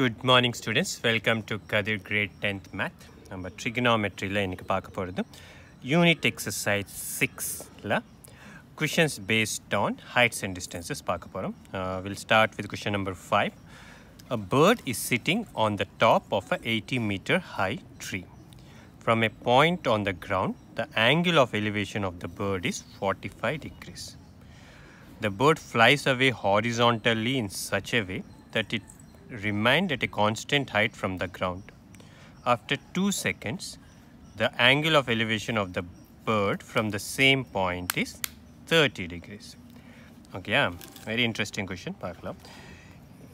Good morning, students. Welcome to Kadir Grade 10th Math. Number trigonometry la inik Unit exercise 6 la. Questions based on heights and distances paakaporum. Uh, we'll start with question number 5. A bird is sitting on the top of a 80 meter high tree. From a point on the ground, the angle of elevation of the bird is 45 degrees. The bird flies away horizontally in such a way that it remained at a constant height from the ground. After two seconds, the angle of elevation of the bird from the same point is 30 degrees. Okay, yeah, very interesting okay very interesting or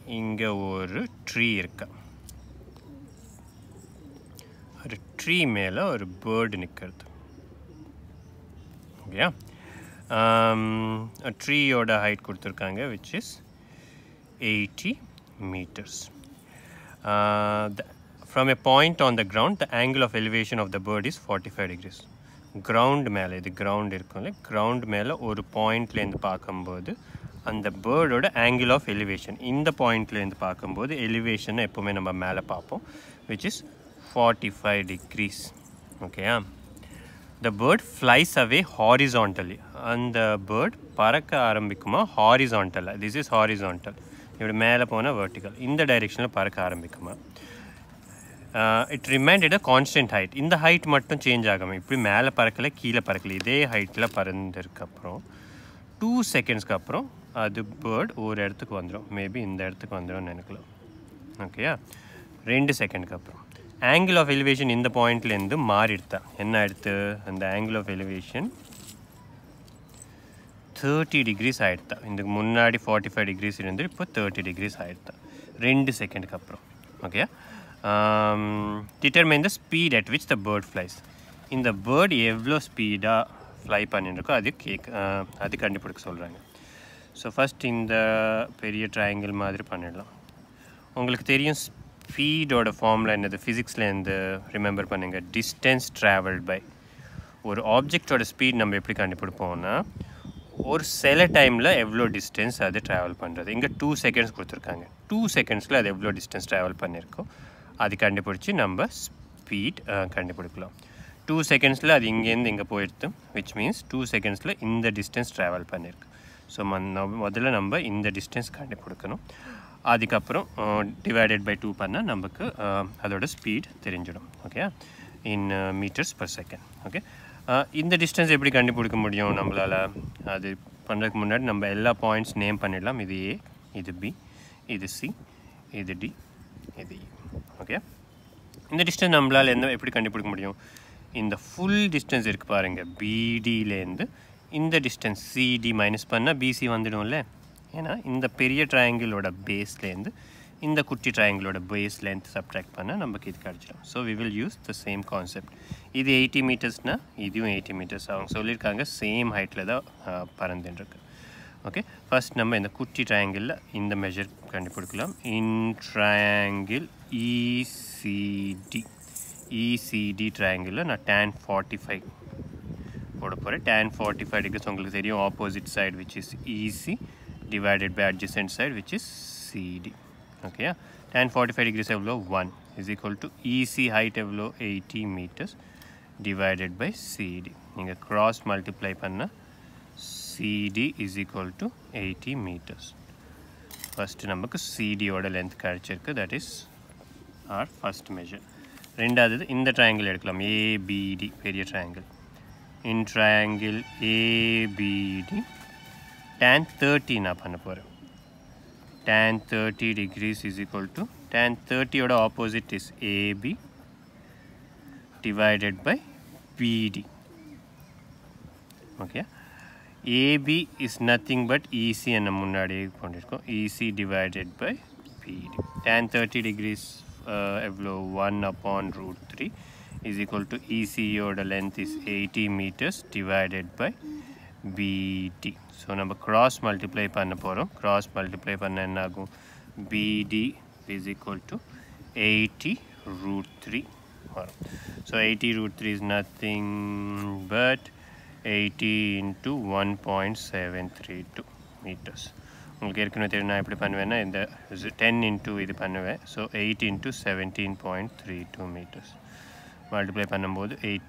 tree இங்கே Or tree இருக்கு ஒரு tree மேலே ஒரு bird நிற்கிறது okay ட்ரீயோட height கொடுத்துருக்காங்க which is 80 meters. Uh, the, from a point on the ground, the angle of elevation of the bird is 45 degrees. Ground மேலே இது கிரவுண்ட் இருக்கும்ல கிரவுண்ட் மேலே ஒரு பாயிண்ட்லேருந்து பார்க்கும்போது அந்த பேர்டோட ஆங்கிள் ஆஃப் எலிவேஷன் இந்த பாயிண்ட்லேருந்து பார்க்கும்போது எலிவேஷனை எப்போவுமே நம்ம மேலே பார்ப்போம் which is forty five degrees ஓகேயா the bird flies away horizontally அந்த பேர்ட் பறக்க ஆரம்பிக்குமா ஹாரிசான்டலாக திஸ் இஸ் ஹாரிசான்டல் இப்படி மேலே போனால் வேர்ட்டிக்கல் இந்த டைரெக்ஷனில் பறக்க ஆரம்பிக்குமா it remained a constant height இந்த ஹைட் மட்டும் சேஞ்ச் ஆகும் இப்படி மேலே பறக்கலை கீழே பறக்கலை இதே ஹைட்டில் பறந்துருக்கப்புறம் டூ செகண்ட்ஸ்க்கு அப்புறம் அது பேர்ட் ஒரு இடத்துக்கு வந்துடும் மேபி இந்த இடத்துக்கு வந்துடும் நினைக்கலாம் ஓகேயா ரெண்டு செகண்ட்க்கு அப்புறம் ஆங்கிள் ஆஃப் எலிவேஷன் இந்த பாயிண்ட்லேருந்து மாறிடுதான் என்ன எடுத்து அந்த angle of elevation thirty degrees height இதுக்கு முன்னாடி ஃபார்ட்டி ஃபைவ் டிகிரிஸ் இருந்து இப்போ தேர்ட்டி டிகிரிஸ் ஹைட் ரெண்டு செகண்டுக்கு அப்புறம் okay determine the speed at which the bird flies இந்த பேர்டு எவ்வளோ ஸ்பீடாக ஃப்ளை பண்ணிருக்கோ அது கேக் அது கண்டுபிடிக்க சொல்கிறாங்க ஸோ ஃபஸ்ட் இந்த பெரிய ட்ரையாங்கிள் மாதிரி பண்ணிடலாம் உங்களுக்கு தெரியும் ஸ்பீடோட ஃபார்மில் என்னது ஃபிசிக்ஸில் இருந்து ரிமெம்பர் பண்ணுங்கள் டிஸ்டன்ஸ் ட்ராவல்ட் பை ஒரு ஆப்ஜெக்டோட ஸ்பீட் நம்ம எப்படி கண்டுபிடிப்போம்னா ஒரு சில டைமில் எவ்வளோ டிஸ்டன்ஸ் அது ட்ராவல் பண்ணுறது இங்கே டூ செகண்ட்ஸ் கொடுத்துருக்காங்க டூ செகண்ட்ஸில் அது எவ்வளோ டிஸ்டன்ஸ் ட்ராவல் பண்ணியிருக்கோம் அது கண்டுபிடிச்சி நம்ம ஸ்பீட் கண்டுபிடிக்கலாம் டூ செகண்ட்ஸில் அது இங்கேருந்து இங்கே போயிடுது விச் மீன்ஸ் டூ செகண்ட்ஸில் இந்த டிஸ்டன்ஸ் ட்ராவல் பண்ணியிருக்கு ஸோ முதல்ல நம்ம இந்த டிஸ்டன்ஸ் கண்டுபிடிக்கணும் அதுக்கப்புறம் டிவைடட் பை டூ பண்ணால் நமக்கு அதோடய ஸ்பீட் தெரிஞ்சிடும் okay in meters per second okay இந்த டிஸ்டன்ஸ் எப்படி கண்டுபிடிக்க முடியும் நம்மளால் அது பண்ணுறதுக்கு முன்னாடி நம்ம எல்லா பாயிண்ட்ஸ் நேம் பண்ணிடலாம் இது ஏ இது பி இது சி இது டி இது இ e. ஓகே இந்த டிஸ்டன்ஸ் நம்மளால் என்ன எப்படி கண்டுபிடிக்க முடியும் இந்த ஃபுல் டிஸ்டன்ஸ் இருக்குது பாருங்கள் பிடியிலேருந்து இந்த டிஸ்டன்ஸ் சிடி மைனஸ் பண்ணால் பிசி வந்துடும்ல ஏன்னா இந்த பெரிய ட்ரையாங்கிளோட பேஸ்லேருந்து இந்த குட்டி ட்ரையாங்கிளோட பேஸ் லென்த் சப்ட்ராக்ட் பண்ணால் நமக்கு இது கிடச்சிடும் so we will use the same concept இது எயிட்டி மீட்டர்ஸ்னால் இதுவும் எயிட்டி மீட்டர்ஸ் அவங்க சொல்லியிருக்காங்க சேம் ஹைட்டில் தான் பறந்துட்டுருக்கு ஓகே ஃபஸ்ட் நம்ம இந்த குட்டி ட்ரையாங்கிளில் இந்த மெஷர் கண்டுபிடிக்கலாம் இன் ட்ரையாங்கிள் இசிடி இசிடி ட்ரையாங்கிளில் நான் டேன் ஃபார்ட்டி ஃபைவ் போட போகிறேன் டேன் ஃபார்ட்டி ஃபைவ் டிகிரிஸ் உங்களுக்கு தெரியும் opposite side which is EC divided by adjacent side which is CD okay yeah tan 45 degrees below 1 is equal to EC height below 80 meters divided by CD a cross multiply panna CD is equal to 80 meters first number CD order length character. that is our first measure In the triangle எடுக்கலாம் ABD பெரிய triangle in triangle ABD tan 30 நான் பண்ண tan 30 degrees is equal to tan 30 the opposite is AB divided by BD okay AB is nothing but EC and முன்னாடியே EC divided by BD tan 30 degrees uh, எவ்வளோ 1 upon root 3 is equal to EC Or the length is 80 meters divided by BD. So number cross multiply panna poro. Cross multiply panna enna agum. BD is equal to 80 root 3. So 80 root 3 is nothing but 80 into 1.732 meters. உங்களுக்கு இருக்கணும் தெரியும் நான் எப்படி பண்ணுவேன்னா இந்த ten into இது பண்ணுவேன் so eight into seventeen point three two meters multiply பண்ணும்போது eight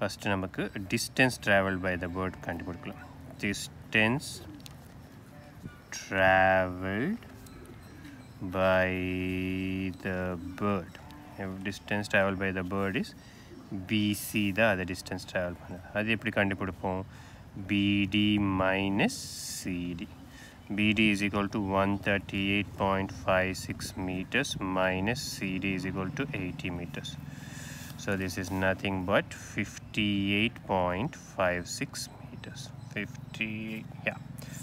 First, we will distance traveled by the bird. Distance traveled by the bird. Distance traveled by the bird is BC. That is distance traveled. That is BD minus CD. BD is equal to 138.56 meters minus CD is equal to 80 meters so this is nothing but 58.56 meters 58 yeah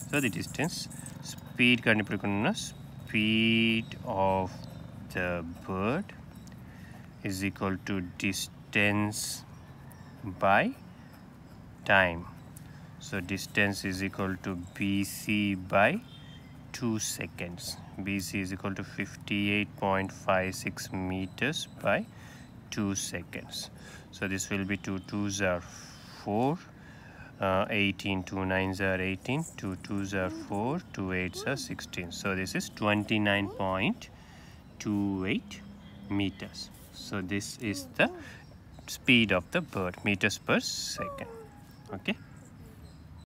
so the distance speed speed of the bird is equal to distance by time so distance is equal to BC by 2 seconds BC is equal to 58.56 meters by 2 seconds so this will be 2 2s are 4 uh, 18 2 9s are 18 2 2s are 4 2 8s are 16 so this is 29.28 meters so this is the speed of the bird meters per second okay